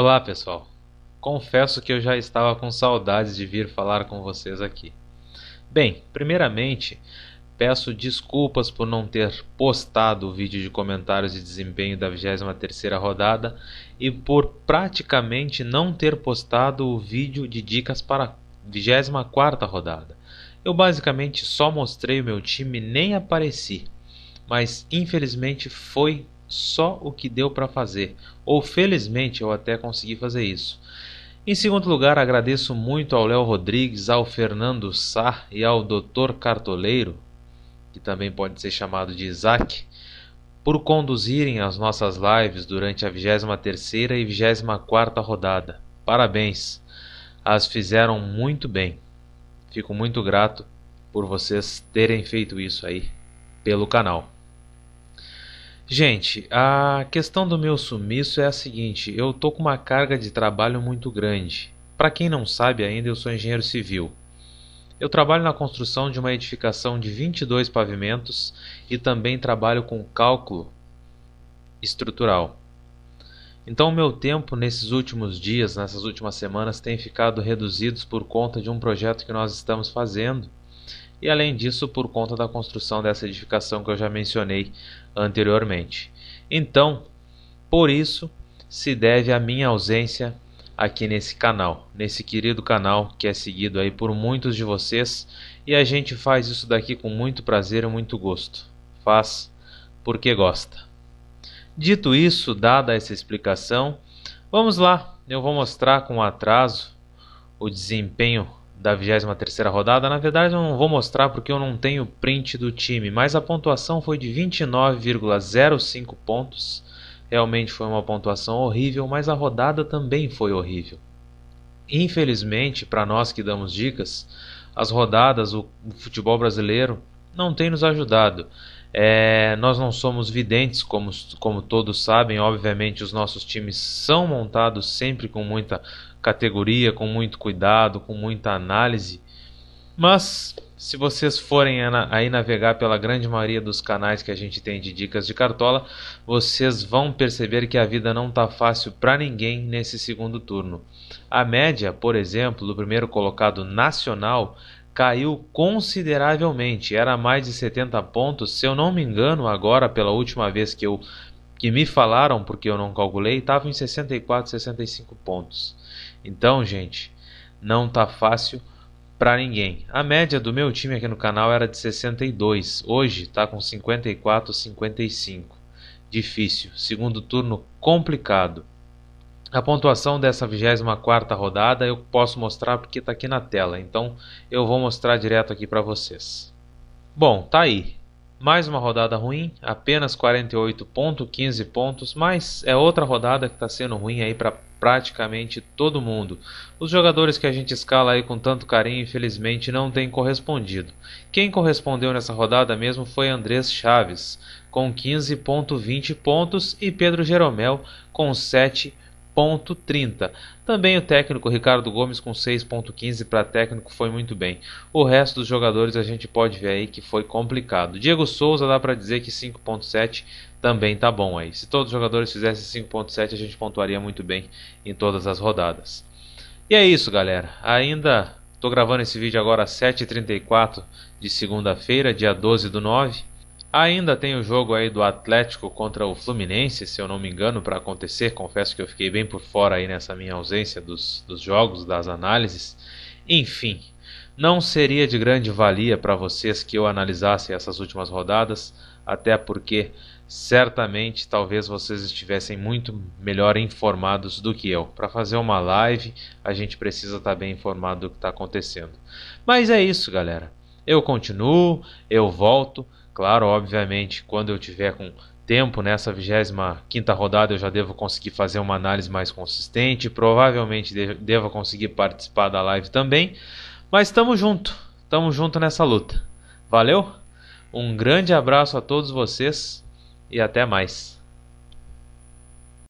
Olá, pessoal. Confesso que eu já estava com saudades de vir falar com vocês aqui. Bem, primeiramente, peço desculpas por não ter postado o vídeo de comentários de desempenho da 23 rodada e por praticamente não ter postado o vídeo de dicas para a 24 rodada. Eu basicamente só mostrei o meu time, nem apareci, mas infelizmente foi só o que deu para fazer, ou felizmente eu até consegui fazer isso. Em segundo lugar, agradeço muito ao Léo Rodrigues, ao Fernando Sá e ao Dr. Cartoleiro, que também pode ser chamado de Isaac, por conduzirem as nossas lives durante a 23 e 24 rodada. Parabéns. As fizeram muito bem. Fico muito grato por vocês terem feito isso aí pelo canal. Gente, a questão do meu sumiço é a seguinte: eu tô com uma carga de trabalho muito grande. Para quem não sabe ainda, eu sou engenheiro civil. Eu trabalho na construção de uma edificação de 22 pavimentos e também trabalho com cálculo estrutural. Então, o meu tempo nesses últimos dias, nessas últimas semanas, tem ficado reduzido por conta de um projeto que nós estamos fazendo e além disso por conta da construção dessa edificação que eu já mencionei anteriormente. Então, por isso se deve a minha ausência aqui nesse canal, nesse querido canal que é seguido aí por muitos de vocês e a gente faz isso daqui com muito prazer e muito gosto. Faz porque gosta. Dito isso, dada essa explicação, vamos lá. Eu vou mostrar com atraso o desempenho da 23 rodada. Na verdade eu não vou mostrar porque eu não tenho print do time, mas a pontuação foi de 29,05 pontos. Realmente foi uma pontuação horrível, mas a rodada também foi horrível. Infelizmente, para nós que damos dicas, as rodadas, o futebol brasileiro não tem nos ajudado. É, nós não somos videntes, como, como todos sabem. Obviamente, os nossos times são montados sempre com muita categoria, com muito cuidado, com muita análise. Mas se vocês forem aí navegar pela grande maioria dos canais que a gente tem de dicas de cartola, vocês vão perceber que a vida não está fácil para ninguém nesse segundo turno. A média, por exemplo, do primeiro colocado nacional caiu consideravelmente, era mais de 70 pontos. Se eu não me engano, agora pela última vez que eu que me falaram, porque eu não calculei, estava em 64, 65 pontos. Então, gente, não tá fácil para ninguém. A média do meu time aqui no canal era de 62, hoje está com 54, 55. Difícil, segundo turno complicado. A pontuação dessa 24 rodada eu posso mostrar porque está aqui na tela, então eu vou mostrar direto aqui para vocês. Bom, tá aí. Mais uma rodada ruim, apenas 48.15 pontos, mas é outra rodada que está sendo ruim aí para praticamente todo mundo. Os jogadores que a gente escala aí com tanto carinho, infelizmente, não têm correspondido. Quem correspondeu nessa rodada mesmo foi Andrés Chaves, com 15.20 pontos, e Pedro Jeromel com 7.20 6,30. Também o técnico Ricardo Gomes com 6,15 para técnico foi muito bem. O resto dos jogadores a gente pode ver aí que foi complicado. Diego Souza dá para dizer que 5,7 também tá bom aí. Se todos os jogadores fizessem 5,7 a gente pontuaria muito bem em todas as rodadas. E é isso, galera. Ainda estou gravando esse vídeo agora às 7h34 de segunda-feira, dia 12 do 9. Ainda tem o jogo aí do Atlético contra o Fluminense, se eu não me engano, para acontecer. Confesso que eu fiquei bem por fora aí nessa minha ausência dos, dos jogos, das análises. Enfim, não seria de grande valia para vocês que eu analisasse essas últimas rodadas, até porque certamente talvez vocês estivessem muito melhor informados do que eu. Para fazer uma live, a gente precisa estar tá bem informado do que está acontecendo. Mas é isso, galera. Eu continuo, eu volto Claro, obviamente, quando eu tiver com tempo nessa né, 25 rodada eu já devo conseguir fazer uma análise mais consistente, provavelmente devo conseguir participar da live também, mas estamos junto, estamos junto nessa luta. Valeu? Um grande abraço a todos vocês e até mais.